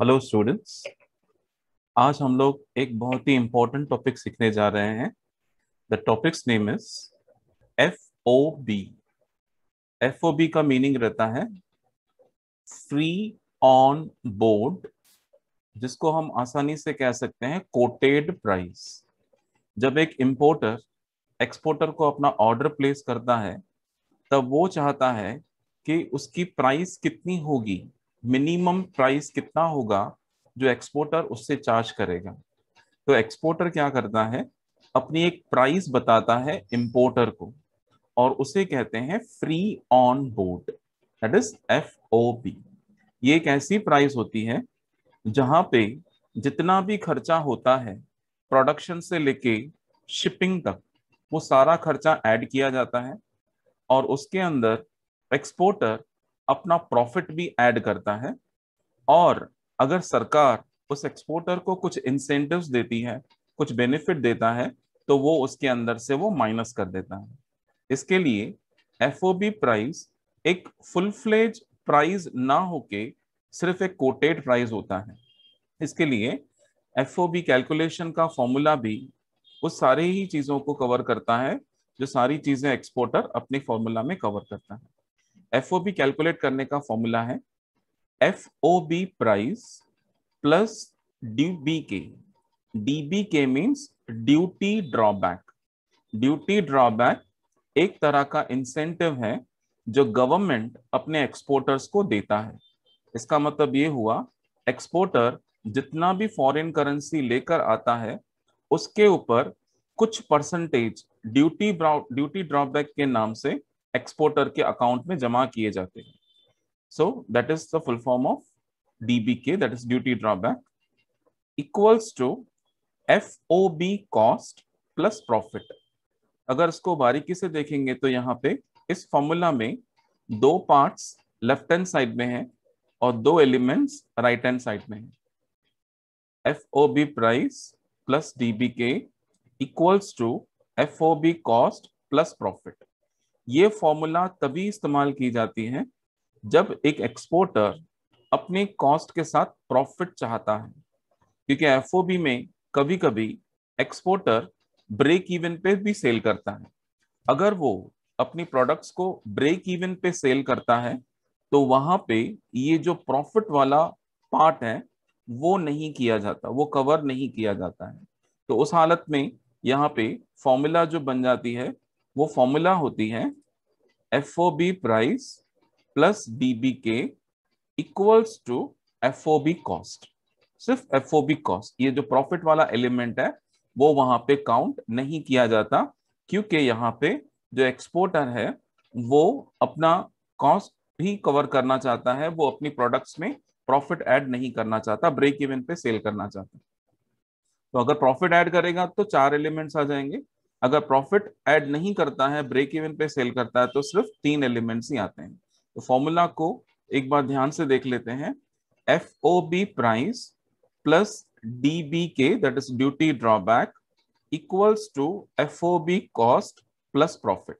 Hello students आज हम लोग एक बहुत ही इंपॉर्टेंट टॉपिक सीखने जा रहे हैं the topic's name is F O B F O B का मीनिंग रहता है फ्री ऑन बोर्ड जिसको हम आसानी से कह सकते हैं कोटेड प्राइस जब एक इम्पोर्टर एक्सपोर्टर को अपना ऑर्डर प्लेस करता है तब वो चाहता है कि उसकी प्राइस कितनी होगी मिनिमम प्राइस कितना होगा जो एक्सपोर्टर उससे चार्ज करेगा तो एक्सपोर्टर क्या करता है अपनी एक प्राइस बताता है इम्पोर्टर को और उसे कहते हैं free on board that is F O P ये एक ऐसी प्राइस होती है जहां पे जितना भी खर्चा होता है प्रोडक्शन से लेके शिपिंग तक वो सारा खर्चा ऐड किया जाता है और उसके अंदर एक्सपोर्टर अपना प्रॉफिट भी ऐड करता है और अगर सरकार उस एक्सपोर्टर को कुछ इंसेंटिव्स देती है कुछ बेनिफिट देता है तो वो उसके अंदर से वो माइनस कर देता है इसके लिए एफ प्राइस एक फुल फ्लेज प्राइस ना होके सिर्फ एक कोटेड प्राइस होता है इसके लिए एफ कैलकुलेशन का फॉर्मूला भी उस सारे ही चीज़ों को कवर करता है जो सारी चीज़ें एक्सपोर्टर अपने फॉर्मूला में कवर करता है एफ ओ बी कैलकुलेट करने का फॉर्मूला है F O B price plus D B K D B K means duty drawback duty drawback एक तरह का इंसेंटिव है जो गवर्नमेंट अपने एक्सपोर्टर्स को देता है इसका मतलब ये हुआ एक्सपोर्टर जितना भी फॉरेन करेंसी लेकर आता है उसके ऊपर कुछ परसेंटेज ड्यूटी ड्यूटी ड्रॉबैक के नाम से एक्सपोर्टर के अकाउंट में जमा किए जाते हैं so that is the full form of DBK that is duty drawback equals to F O B cost plus profit अगर इसको बारीकी से देखेंगे तो यहाँ पे इस फॉर्मूला में दो पार्ट्स लेफ्ट हैंड साइड में है और दो एलिमेंट्स राइट हैंड साइड में है F O B price plus DB K equals to F O B cost plus profit ये फॉर्मूला तभी इस्तेमाल की जाती है जब एक एक्सपोर्टर अपने कॉस्ट के साथ प्रॉफिट चाहता है क्योंकि एफ में कभी कभी एक्सपोर्टर ब्रेक इवन पे भी सेल करता है अगर वो अपनी प्रोडक्ट्स को ब्रेक इवन पे सेल करता है तो वहां पे ये जो प्रॉफिट वाला पार्ट है वो नहीं किया जाता वो कवर नहीं किया जाता है तो उस हालत में यहाँ पे फॉर्मूला जो बन जाती है वो फॉर्मूला होती है F O B price plus D B K equals to F O B cost सिर्फ एफ ओ बी कॉस्ट ये जो प्रॉफिट वाला एलिमेंट है वो वहां पे काउंट नहीं किया जाता क्योंकि यहाँ पे जो एक्सपोर्टर है वो अपना कॉस्ट भी कवर करना चाहता है वो अपनी प्रोडक्ट्स में प्रॉफिट ऐड नहीं करना चाहता ब्रेक इवन पे सेल करना चाहता तो अगर प्रॉफिट ऐड करेगा तो चार एलिमेंट्स आ जाएंगे अगर प्रॉफिट ऐड नहीं करता है ब्रेक इवन पे सेल करता है तो सिर्फ तीन एलिमेंट्स ही आते हैं तो फॉर्मूला को एक बार ध्यान से देख लेते हैं F O B price plus D B K that is duty drawback equals to F O B cost plus profit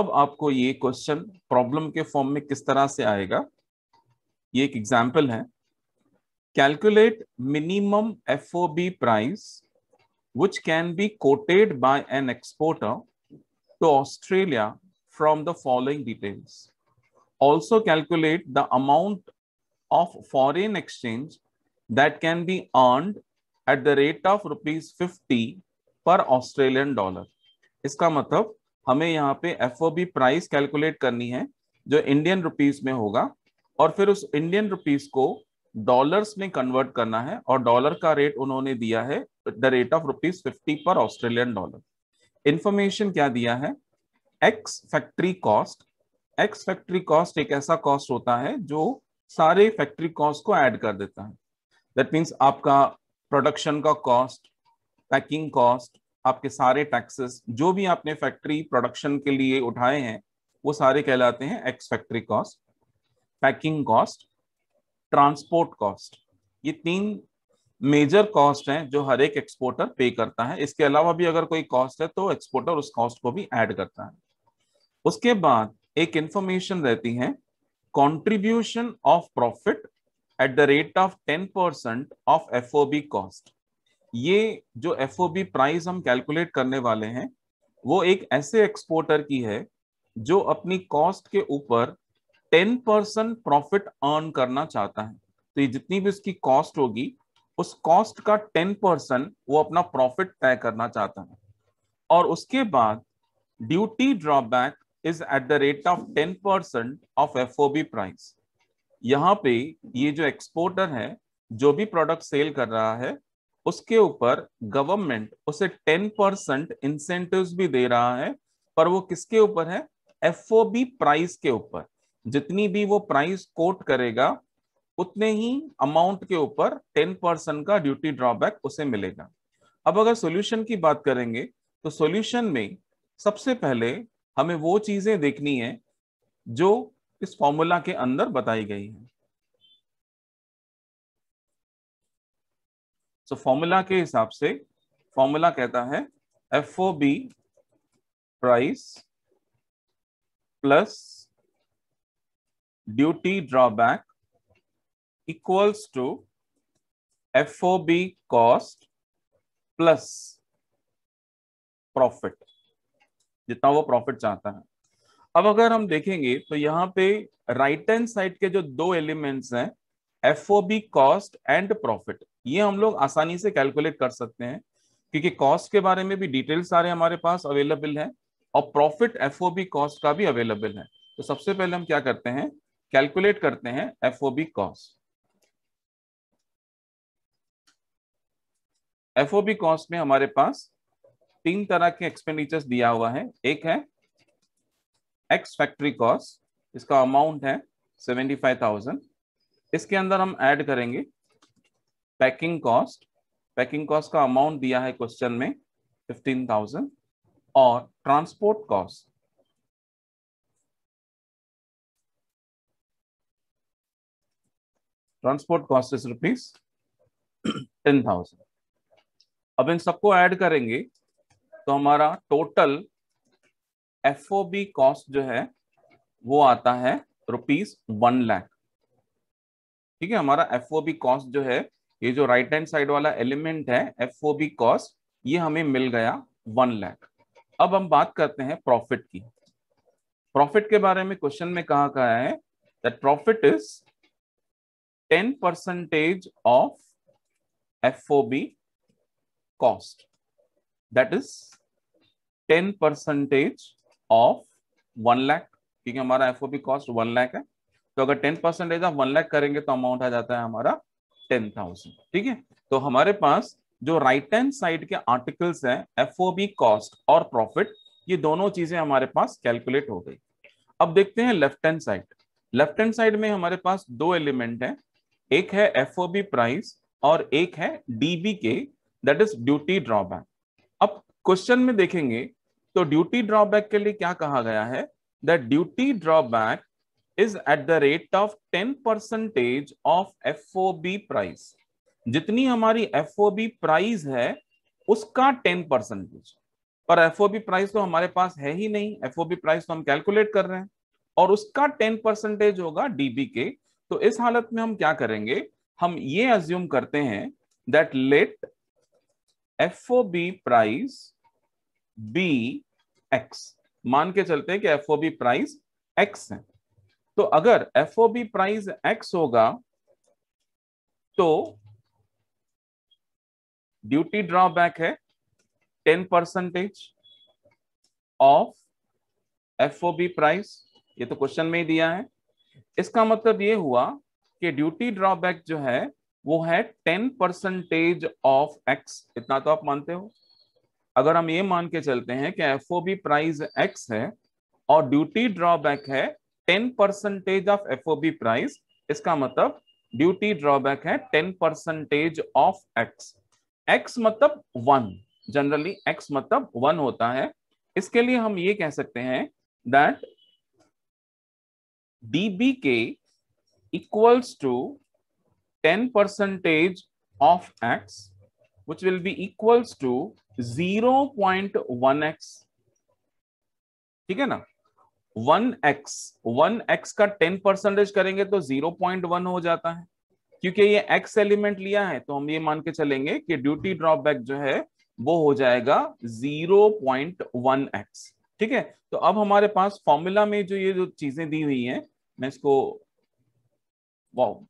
अब आपको ये क्वेश्चन प्रॉब्लम के फॉर्म में किस तरह से आएगा ये एक एग्जाम्पल है calculate minimum F O B price which can be quoted by an exporter to Australia from the following details. Also calculate the amount of foreign exchange that can be earned at the rate of rupees 50 per australian dollar iska matlab hame yahan pe fob price calculate karni hai jo indian rupees mein hoga aur fir us indian rupees ko dollars में convert करना है और dollar का rate उन्होंने दिया है the rate of rupees fifty पर Australian dollar information क्या दिया है ex factory cost ex factory cost एक ऐसा कॉस्ट होता है जो सारे फैक्ट्री कॉस्ट को ऐड कर देता है दैट मीन्स आपका प्रोडक्शन का कॉस्ट पैकिंग कॉस्ट आपके सारे टैक्सेस जो भी आपने फैक्ट्री प्रोडक्शन के लिए उठाए हैं वो सारे कहलाते हैं ex factory cost packing cost transport cost ये तीन मेजर कॉस्ट हैं जो हर एक एक्सपोर्टर पे करता है इसके अलावा भी अगर कोई कॉस्ट है तो एक्सपोर्टर उस कॉस्ट को भी ऐड करता है उसके बाद एक इंफॉर्मेशन रहती है contribution of profit at the rate of ten percent of F cost ये जो एफ प्राइस हम कैलकुलेट करने वाले हैं वो एक ऐसे एक्सपोर्टर की है जो अपनी कॉस्ट के ऊपर टेन परसेंट प्रॉफिट अर्न करना चाहता है तो ये जितनी भी उसकी कॉस्ट होगी उस कॉस्ट का टेन परसेंट वो अपना प्रॉफिट तय करना चाहता है और उसके बाद duty drawback is at the rate of ten percent of F price यहाँ पे ये जो एक्सपोर्टर है जो भी प्रोडक्ट सेल कर रहा है उसके ऊपर गवर्नमेंट उसे टेन परसेंट इंसेंटिव भी दे रहा है पर वो किसके ऊपर है एफ प्राइस के ऊपर जितनी भी वो प्राइस कोट करेगा उतने ही अमाउंट के ऊपर टेन परसेंट का ड्यूटी ड्रॉबैक उसे मिलेगा अब अगर सॉल्यूशन की बात करेंगे तो सॉल्यूशन में सबसे पहले हमें वो चीजें देखनी है जो इस फॉर्मूला के अंदर बताई गई है सो so, फॉर्मूला के हिसाब से फॉर्मूला कहता है F O B price plus duty drawback equals to FOB cost plus profit जितना वो प्रॉफिट चाहता है अब अगर हम देखेंगे तो यहाँ पे राइट हैंड साइड के जो दो एलिमेंट्स हैं FOB कॉस्ट एंड profit ये हम लोग आसानी से कैलकुलेट कर सकते हैं क्योंकि कॉस्ट के बारे में भी डिटेल सारे हमारे पास अवेलेबल है और प्रॉफिट एफओबी कॉस्ट का भी अवेलेबल है तो सबसे पहले हम क्या करते हैं कैलकुलेट करते हैं FOB cost F O B cost में हमारे पास तीन तरह के एक्सपेंडिचर्स दिया हुआ है एक है एक्स फैक्ट्री कॉस्ट इसका अमाउंट है सेवेंटी फाइव थाउजेंड इसके अंदर हम ऐड करेंगे पैकिंग कॉस्ट पैकिंग कॉस्ट का अमाउंट दिया है क्वेश्चन में फिफ्टीन थाउजेंड और transport cost cost cost rupees ten thousand अब इन सबको ऐड करेंगे तो हमारा total F O B cost जो है वो आता है रुपीज वन लैख ठीक है हमारा एफ ओ बी कॉस्ट जो है ये जो राइट हैंड साइड वाला एलिमेंट है एफ ओ बी कॉस्ट ये हमें मिल गया वन लैख अब हम बात करते हैं प्रॉफिट की प्रॉफिट के बारे में क्वेश्चन में कहा गया है that profit is ten percentage of F O B cost that is 10 percentage of 1 lakh क्योंकि हमारा एफ कॉस्ट 1 लाख है तो अगर 10 परसेंटेज ऑफ 1 लाख करेंगे तो अमाउंट आ जाता है हमारा 10,000 ठीक है तो हमारे पास जो राइट हैंड साइड के आर्टिकल्स हैं एफ कॉस्ट और प्रॉफिट ये दोनों चीजें हमारे पास कैलकुलेट हो गई अब देखते हैं left hand side left hand side में हमारे पास दो एलिमेंट है एक है एफ प्राइस और एक है DB K that is duty drawback अब क्वेश्चन में देखेंगे तो ड्यूटी ड्रॉबैक के लिए क्या कहा गया है the duty drawback is at the rate of ten percentage of F price जितनी हमारी एफ प्राइस है उसका टेन परसेंटेज पर एफ प्राइस तो हमारे पास है ही नहीं एफ प्राइस तो हम कैलकुलेट कर रहे हैं और उसका टेन परसेंटेज होगा डीबी के तो इस हालत में हम क्या करेंगे हम ये अज्यूम करते हैं that let F price be X मान के चलते हैं कि एफ प्राइस एक्स है तो अगर एफ प्राइस एक्स होगा तो ड्यूटी ड्रॉबैक है ten percentage of F price ये तो क्वेश्चन में ही दिया है इसका मतलब ये हुआ कि ड्यूटी ड्रॉबैक जो है वो है टेन परसेंटेज ऑफ एक्स इतना तो आप मानते हो अगर हम ये मान के चलते हैं कि एफ प्राइस एक्स है और ड्यूटी ड्रॉबैक है ten percentage of F price इसका मतलब ड्यूटी ड्रॉबैक है ten percentage of X X मतलब वन जनरली एक्स मतलब वन होता है इसके लिए हम ये कह सकते हैं that D B K equals to 10 percentage of x which will be equals to 0.1x ठीक है ना वन एक्स वन एक्स का टेन परसेंटेज करेंगे तो जीरो पॉइंट वन हो जाता है क्योंकि ये x एलिमेंट लिया है तो हम ये मान के चलेंगे कि ड्यूटी ड्रॉपबैक जो है वो हो जाएगा जीरो पॉइंट वन एक्स ठीक है तो अब हमारे पास फॉर्मूला में जो ये जो चीजें दी हुई हैं मैं इसको वाओ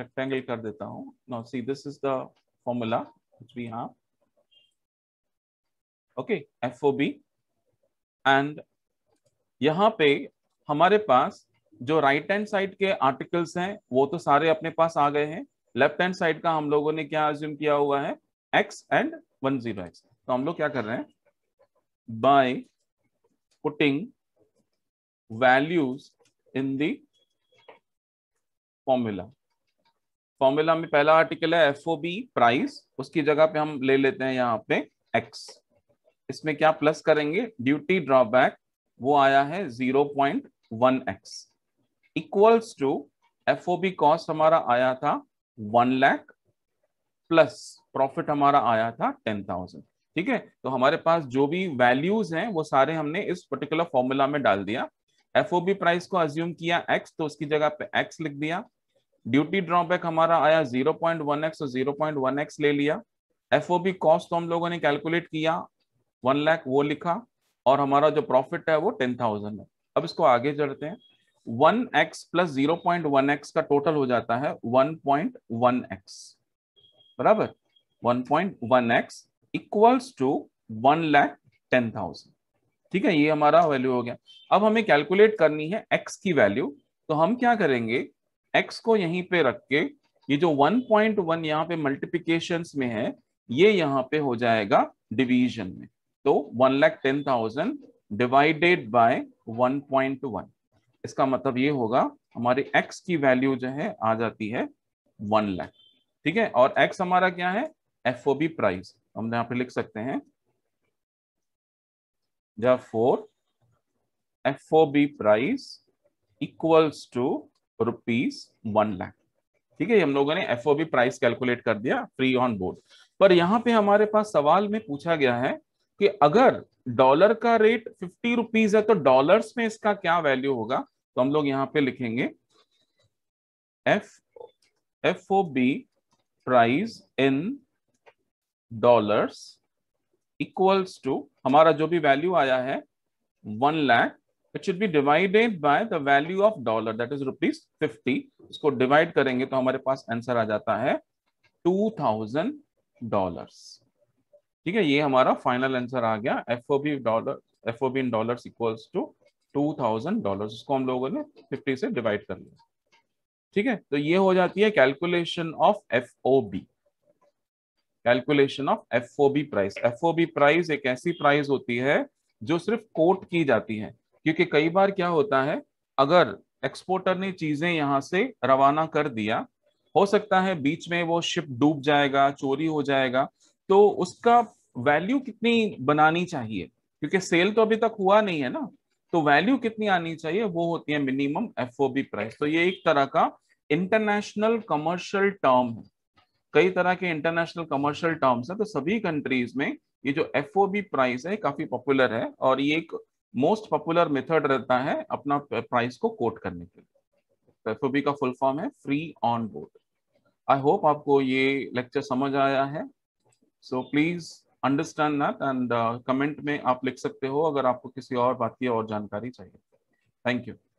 रेक्टेंगल कर देता हूं now see this is the formula which okay F O B and यहां पे हमारे पास जो राइट हैंड साइड के आर्टिकल्स हैं वो तो सारे अपने पास आ गए हैं लेफ्ट हैंड साइड का हम लोगों ने क्या एज्यूम किया हुआ है X and one zero X तो हम लोग क्या कर रहे हैं by putting values in the formula formula में पहला आर्टिकल है एफ प्राइस उसकी जगह पे हम ले लेते हैं यहाँ पे एक्स इसमें क्या प्लस करेंगे ड्यूटी ड्रॉबैक वो आया है zero point one X equals to F cost हमारा आया था वन लैख प्लस प्रॉफिट हमारा आया था टेन थाउजेंड ठीक है तो हमारे पास जो भी वैल्यूज हैं वो सारे हमने इस पर्टिकुलर फॉर्मूला में डाल दिया एफ प्राइस को अज्यूम किया एक्स तो उसकी जगह पे एक्स लिख दिया ड्यूटी ड्रॉबैक हमारा आया 0.1x और 0.1x ले लिया एफओबी कॉस्ट तो हम लोगों ने कैलकुलेट किया वन लाख वो लिखा और हमारा जो प्रॉफिट है वो टेन थाउजेंड है अब इसको आगे चढ़ते हैं one X plus zero point one X का टोटल हो जाता है वन पॉइंट वन एक्स बराबर one point one X equals to one lakh ten thousand ठीक है ये हमारा वैल्यू हो गया अब हमें कैलकुलेट करनी है एक्स की वैल्यू तो हम क्या करेंगे एक्स को यहीं पे रख के ये जो 1.1 पॉइंट यहाँ पे मल्टीप्लीकेशन में है ये यहाँ पे हो जाएगा डिवीजन में तो one lakh ten thousand divided by 1.1 इसका मतलब ये होगा हमारे एक्स की वैल्यू जो है आ जाती है वन लैख ठीक है और एक्स हमारा क्या है एफ प्राइस हम यहाँ पे लिख सकते हैं for F price equals to rupees one lakh ठीक है हम लोगों ने एफ प्राइस कैलकुलेट कर दिया फ्री ऑन बोर्ड पर यहाँ पे हमारे पास सवाल में पूछा गया है कि अगर डॉलर का रेट फिफ्टी रुपीज है तो डॉलर में इसका क्या वैल्यू होगा तो हम लोग यहाँ पे लिखेंगे F F O B price in dollars equals to हमारा जो भी वैल्यू आया है one lakh it should be divided by the value of dollar that is rupees fifty इसको डिवाइड करेंगे तो हमारे पास आंसर आ जाता है टू थाउजेंड डॉलर ठीक है ये हमारा फाइनल आंसर आ गया F O B dollar F O B in dollar equals to two thousand dollar इसको हम लोगों ने फिफ्टी से डिवाइड कर लिया ठीक है तो ये हो जाती है calculation of F O B calculation of F O B price F O B price एक ऐसी प्राइस होती है जो सिर्फ कोट की जाती है क्योंकि कई बार क्या होता है अगर एक्सपोर्टर ने चीजें यहाँ से रवाना कर दिया हो सकता है बीच में वो शिप डूब जाएगा चोरी हो जाएगा तो उसका वैल्यू कितनी बनानी चाहिए क्योंकि सेल तो अभी तक हुआ नहीं है ना तो वैल्यू कितनी आनी चाहिए वो होती है मिनिमम एफ प्राइस तो ये एक तरह का इंटरनेशनल कमर्शियल टर्म है कई तरह के इंटरनेशनल कमर्शियल टर्म्स है तो सभी कंट्रीज में ये जो एफ प्राइस है काफी पॉपुलर है और ये एक मोस्ट पॉपुलर मेथड रहता है अपना प्राइस को कोट करने के लिए एफ का फुल फॉर्म है free on board I hope आपको ये लेक्चर समझ आया है so please understand that and comment में आप लिख सकते हो अगर आपको किसी और बात की और जानकारी चाहिए थैंक यू